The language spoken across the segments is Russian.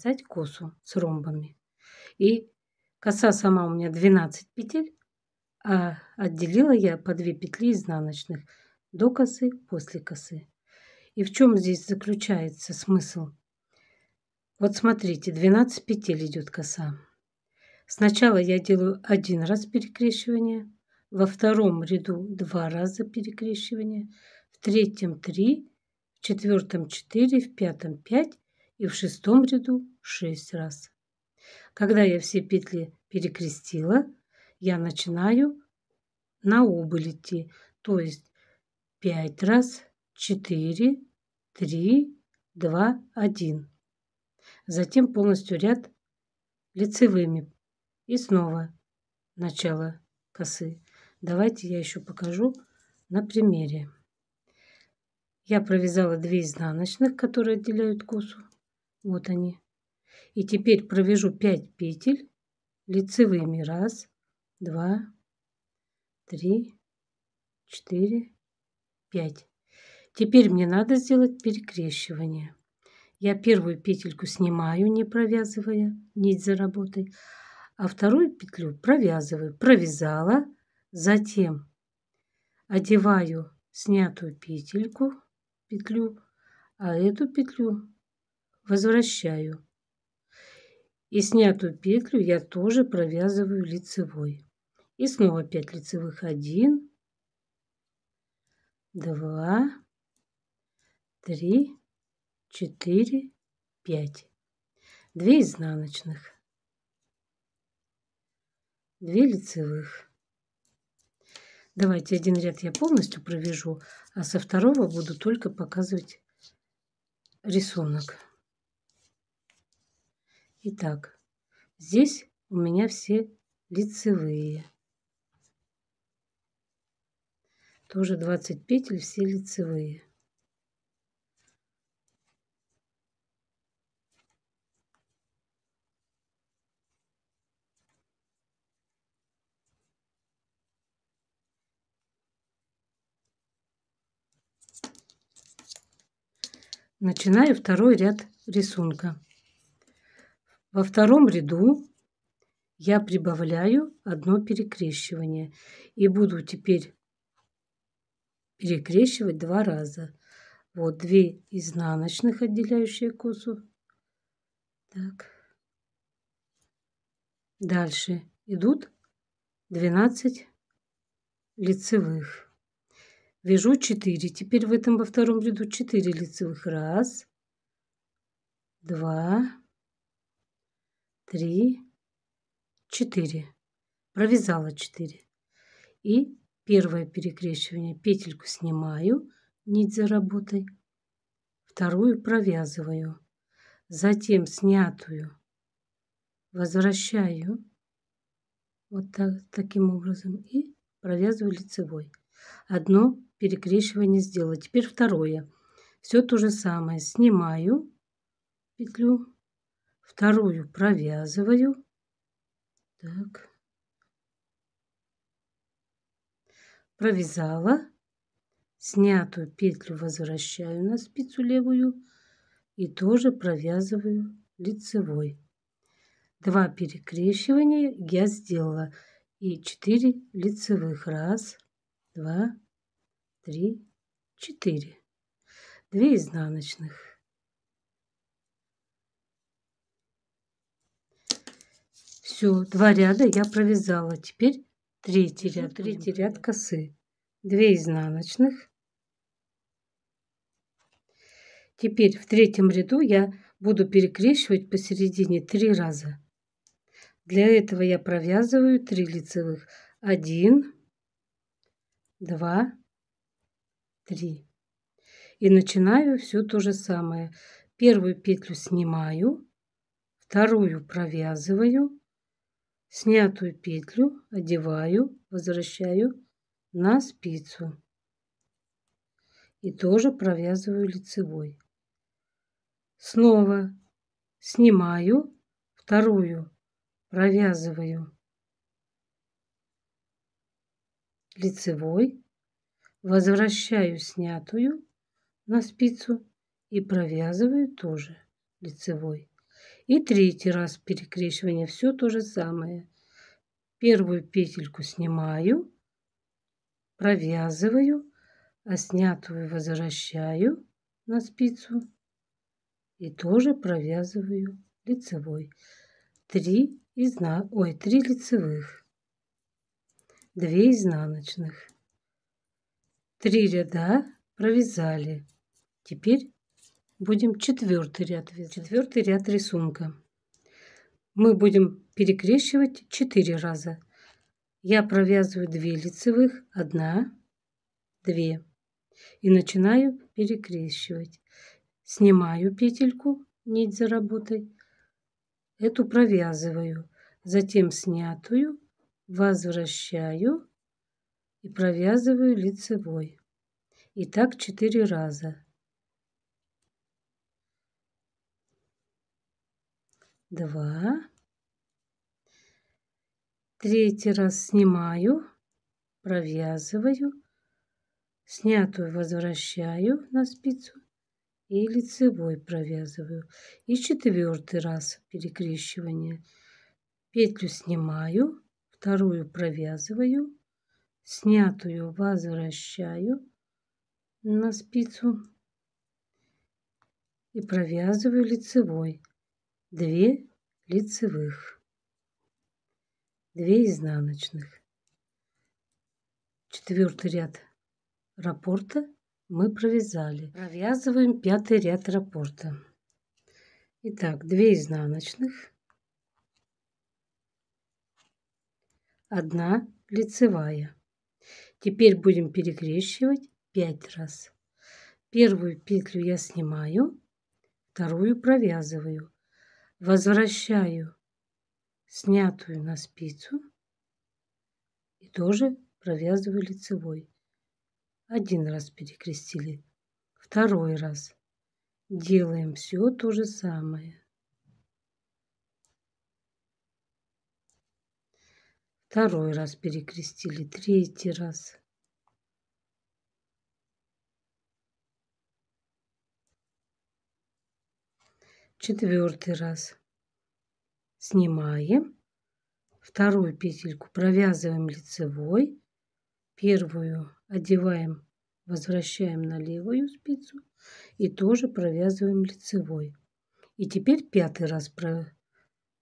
связать косу с ромбами. И коса сама у меня 12 петель, а отделила я по 2 петли изнаночных до косы, после косы. И в чем здесь заключается смысл? Вот смотрите, 12 петель идет коса. Сначала я делаю один раз перекрещивание, во втором ряду два раза перекрещивание, в третьем три, в четвертом четыре, в пятом пять и в шестом ряду шесть раз. Когда я все петли перекрестила, я начинаю на убыль идти, то есть пять раз, четыре, три, два, один. Затем полностью ряд лицевыми и снова начало косы. Давайте я еще покажу на примере. Я провязала 2 изнаночных, которые отделяют косу. Вот они. И теперь провяжу 5 петель лицевыми. Раз, два, три, четыре, пять. Теперь мне надо сделать перекрещивание. Я первую петельку снимаю, не провязывая нить за работой, а вторую петлю провязываю. Провязала, затем одеваю снятую петельку, петлю, а эту петлю возвращаю. И снятую петлю я тоже провязываю лицевой. И снова 5 лицевых. 1, 2, 3, 4, 5. 2 изнаночных. 2 лицевых. Давайте один ряд я полностью провяжу, а со второго буду только показывать рисунок. Итак, здесь у меня все лицевые. Тоже 20 петель, все лицевые. Начинаю второй ряд рисунка. Во втором ряду я прибавляю одно перекрещивание и буду теперь перекрещивать два раза. Вот две изнаночных, отделяющие косу. Так. Дальше идут 12 лицевых. Вяжу 4. Теперь в этом во втором ряду 4 лицевых. Раз, два, три, четыре. Провязала четыре. И первое перекрещивание петельку снимаю, нить за работой, вторую провязываю, затем снятую возвращаю вот так, таким образом и провязываю лицевой. Одно перекрещивание сделала. Теперь второе. Все то же самое. Снимаю петлю, вторую провязываю. Так. Провязала. Снятую петлю возвращаю на спицу левую и тоже провязываю лицевой. Два перекрещивания я сделала и 4 лицевых. Раз, два, три, четыре. Две изнаночных. Все, два ряда я провязала. Теперь третий ряд. Третий ряд косы. Две изнаночных. Теперь в третьем ряду я буду перекрещивать посередине три раза. Для этого я провязываю три лицевых. Один, два, три. И начинаю все то же самое. Первую петлю снимаю, вторую провязываю, Снятую петлю одеваю, возвращаю на спицу и тоже провязываю лицевой. Снова снимаю, вторую провязываю лицевой, возвращаю снятую на спицу и провязываю тоже лицевой. И третий раз перекрещивание. Все то же самое. Первую петельку снимаю, провязываю, а снятую возвращаю на спицу и тоже провязываю лицевой. Три изна... Ой, три лицевых, две изнаночных. Три ряда провязали. Теперь будем четвертый ряд вязать. Четвертый ряд рисунка. Мы будем перекрещивать 4 раза. Я провязываю 2 лицевых, 1, 2 и начинаю перекрещивать. Снимаю петельку, нить за работой, эту провязываю, затем снятую, возвращаю и провязываю лицевой. И так 4 раза. два. Третий раз снимаю, провязываю, снятую возвращаю на спицу и лицевой провязываю. И четвертый раз перекрещивание. Петлю снимаю, вторую провязываю, снятую возвращаю на спицу и провязываю лицевой. 2 лицевых, 2 изнаночных. Четвертый ряд раппорта мы провязали. Провязываем пятый ряд раппорта. Итак, 2 изнаночных, 1 лицевая. Теперь будем перекрещивать 5 раз. Первую петлю я снимаю, вторую провязываю возвращаю снятую на спицу и тоже провязываю лицевой. Один раз перекрестили, второй раз. Делаем все то же самое. Второй раз перекрестили, третий раз. четвертый раз снимаем, вторую петельку провязываем лицевой, первую одеваем, возвращаем на левую спицу и тоже провязываем лицевой. И теперь пятый раз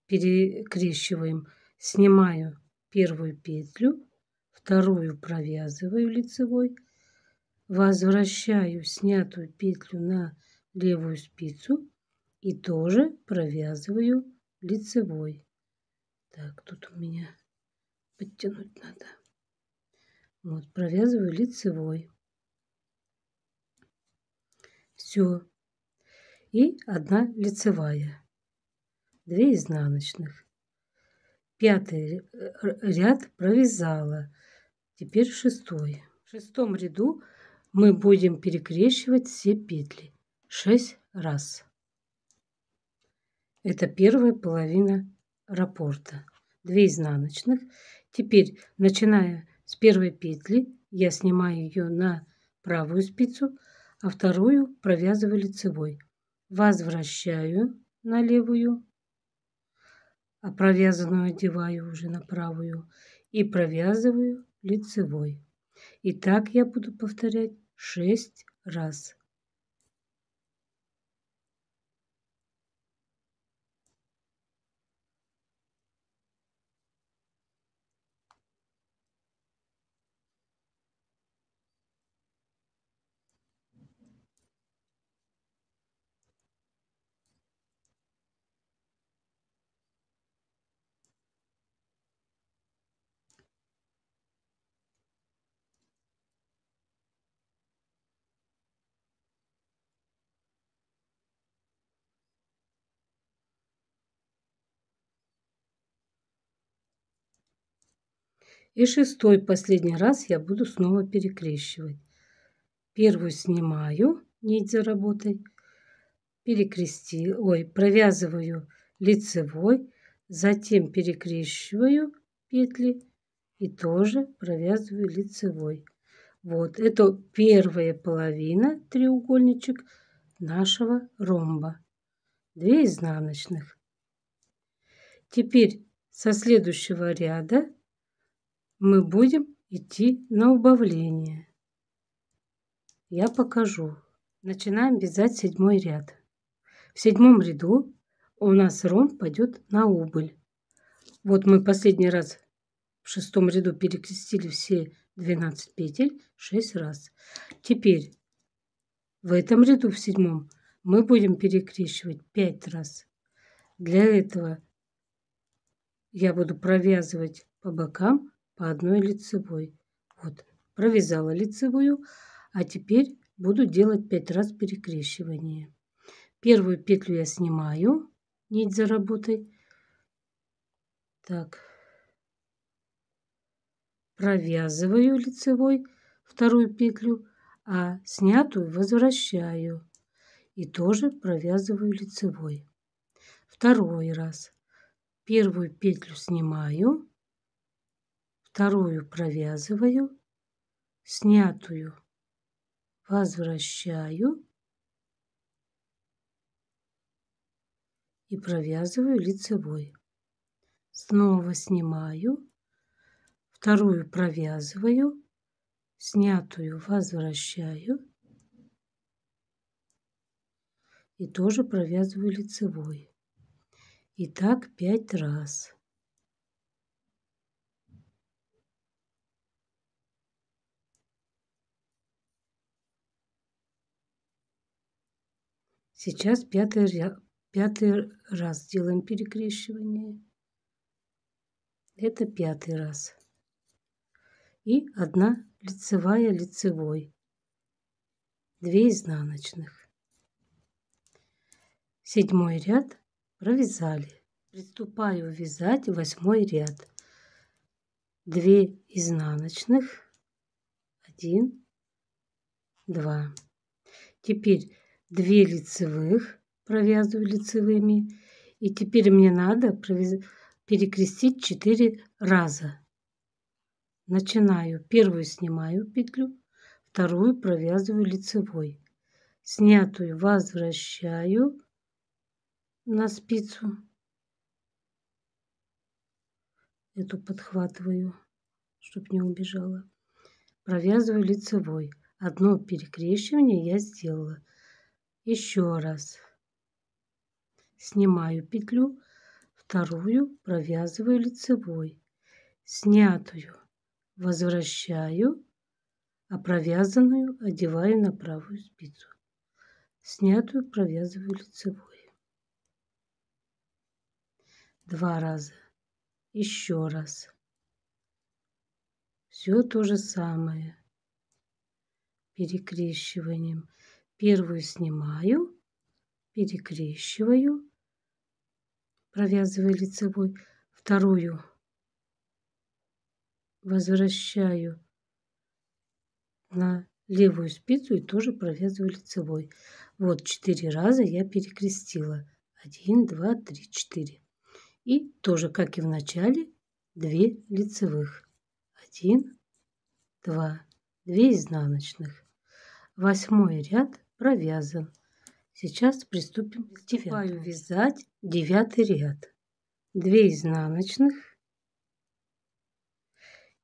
перекрещиваем, снимаю первую петлю, вторую провязываю лицевой, возвращаю снятую петлю на левую спицу и тоже провязываю лицевой. Так, тут у меня подтянуть надо. Вот, провязываю лицевой. Все. И одна лицевая. Две изнаночных. Пятый э, ряд провязала. Теперь шестой. В шестом ряду мы будем перекрещивать все петли 6 раз. Это первая половина раппорта. две изнаночных. Теперь, начиная с первой петли, я снимаю ее на правую спицу, а вторую провязываю лицевой. Возвращаю на левую, а провязанную одеваю уже на правую и провязываю лицевой. И так я буду повторять 6 раз. И шестой, последний раз я буду снова перекрещивать. Первую снимаю нить за работой, перекрести, ой, провязываю лицевой, затем перекрещиваю петли и тоже провязываю лицевой. Вот, это первая половина треугольничек нашего ромба. Две изнаночных. Теперь со следующего ряда мы будем идти на убавление. Я покажу. Начинаем вязать седьмой ряд. В седьмом ряду у нас ромб пойдет на убыль. Вот мы последний раз в шестом ряду перекрестили все 12 петель 6 раз. Теперь в этом ряду, в седьмом, мы будем перекрещивать 5 раз. Для этого я буду провязывать по бокам по одной лицевой. Вот, провязала лицевую, а теперь буду делать 5 раз перекрещивание. Первую петлю я снимаю, нить за работой. Так, провязываю лицевой вторую петлю, а снятую возвращаю и тоже провязываю лицевой. Второй раз. Первую петлю снимаю, вторую провязываю, снятую возвращаю и провязываю лицевой. Снова снимаю, вторую провязываю, снятую возвращаю и тоже провязываю лицевой. И так пять раз. Сейчас пятый, пятый раз делаем перекрещивание. Это пятый раз. И одна лицевая лицевой. две изнаночных. Седьмой ряд провязали. Приступаю вязать восьмой ряд. две изнаночных. один, два. Теперь две лицевых, провязываю лицевыми. И теперь мне надо перекрестить 4 раза. Начинаю. Первую снимаю петлю, вторую провязываю лицевой. Снятую возвращаю на спицу. Эту подхватываю, чтобы не убежала. Провязываю лицевой. Одно перекрещивание я сделала еще раз снимаю петлю вторую провязываю лицевой снятую возвращаю а провязанную одеваю на правую спицу снятую провязываю лицевой два раза еще раз все то же самое перекрещиванием Первую снимаю, перекрещиваю, провязываю лицевой. Вторую возвращаю на левую спицу и тоже провязываю лицевой. Вот четыре раза я перекрестила. один, два, три, четыре. И тоже, как и в начале, две лицевых. один, два, две изнаночных. Восьмой ряд провязан. Сейчас приступим к девятому. вязать девятый ряд. Две изнаночных.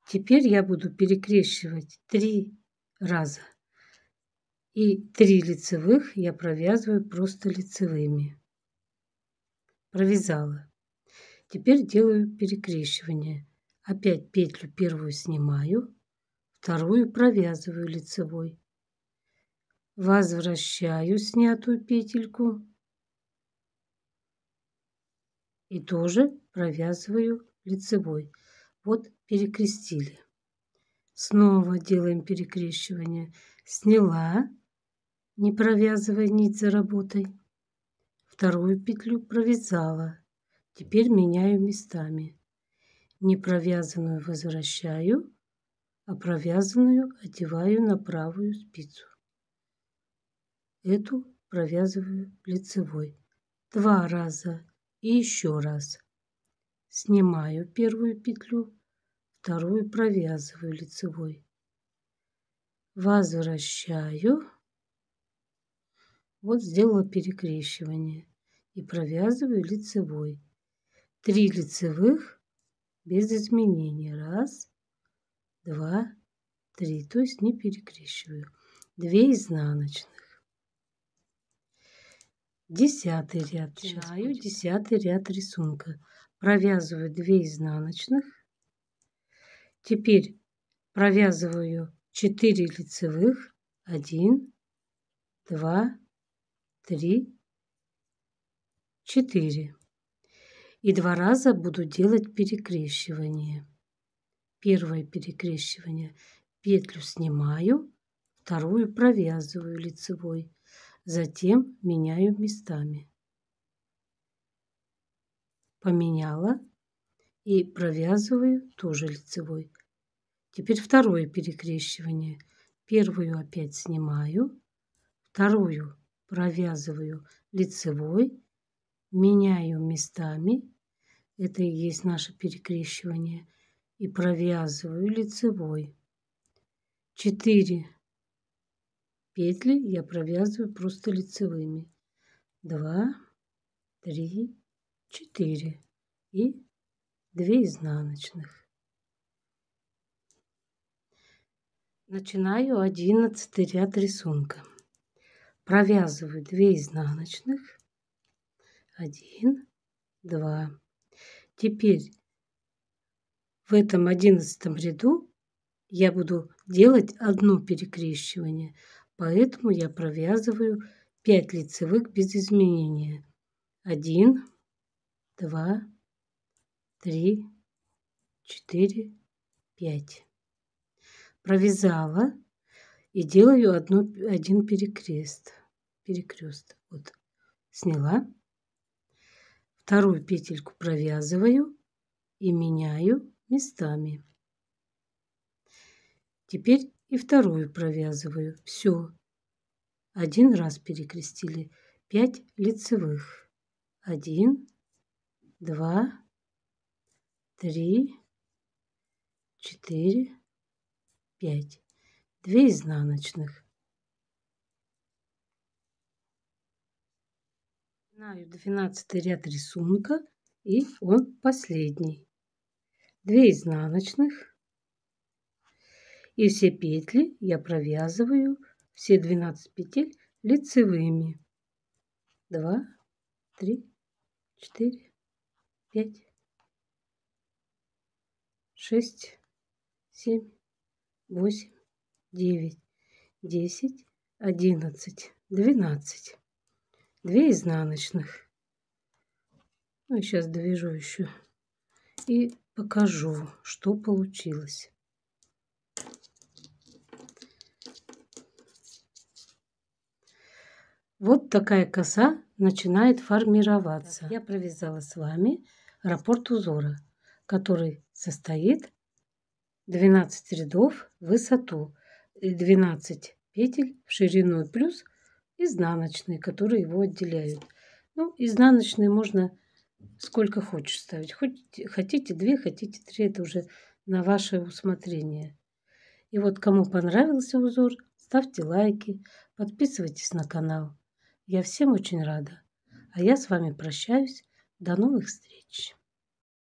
Теперь я буду перекрещивать три раза. И три лицевых я провязываю просто лицевыми. Провязала. Теперь делаю перекрещивание. Опять петлю первую снимаю, вторую провязываю лицевой возвращаю снятую петельку и тоже провязываю лицевой. Вот перекрестили. Снова делаем перекрещивание. Сняла, не провязывая нить за работой. Вторую петлю провязала. Теперь меняю местами. Не провязанную возвращаю, а провязанную одеваю на правую спицу. Эту провязываю лицевой. Два раза и еще раз. Снимаю первую петлю, вторую провязываю лицевой. Возвращаю. Вот сделала перекрещивание и провязываю лицевой. Три лицевых без изменений. Раз, два, три. То есть не перекрещиваю. Две изнаночные. Десятый ряд чаю, десятый ряд рисунка. Провязываю 2 изнаночных. Теперь провязываю 4 лицевых. 1, 2, 3, 4. И два раза буду делать перекрещивание. Первое перекрещивание. Петлю снимаю, вторую провязываю лицевой затем меняю местами. Поменяла и провязываю тоже лицевой. Теперь второе перекрещивание. Первую опять снимаю, вторую провязываю лицевой, меняю местами. Это и есть наше перекрещивание. И провязываю лицевой. 4 петли я провязываю просто лицевыми. 2, 3, 4 и 2 изнаночных. Начинаю 11 ряд рисунка. Провязываю 2 изнаночных. 1, 2. Теперь в этом одиннадцатом ряду я буду делать одно перекрещивание – Поэтому я провязываю 5 лицевых без изменения. 1, 2, 3, 4, 5. Провязала и делаю одну, один перекрест. Перекрест. Вот. Сняла. Вторую петельку провязываю и меняю местами. Теперь и вторую провязываю. Все. Один раз перекрестили Пять лицевых. Один, два, три, четыре, пять. Две изнаночных. Начинаю двенадцатый ряд рисунка и он последний. Две изнаночных. И все петли я провязываю, все 12 петель лицевыми. 2, 3, 4, 5, 6, 7, 8, 9, 10, 11, 12. Две изнаночных. Ну, сейчас довяжу еще и покажу, что получилось. Вот такая коса начинает формироваться. Я провязала с вами раппорт узора, который состоит 12 рядов в высоту, 12 петель в ширину плюс изнаночные, которые его отделяют. Ну, изнаночные можно сколько хочешь ставить. Хоть, хотите 2, хотите 3, это уже на ваше усмотрение. И вот кому понравился узор, ставьте лайки, подписывайтесь на канал. Я всем очень рада. А я с вами прощаюсь. До новых встреч.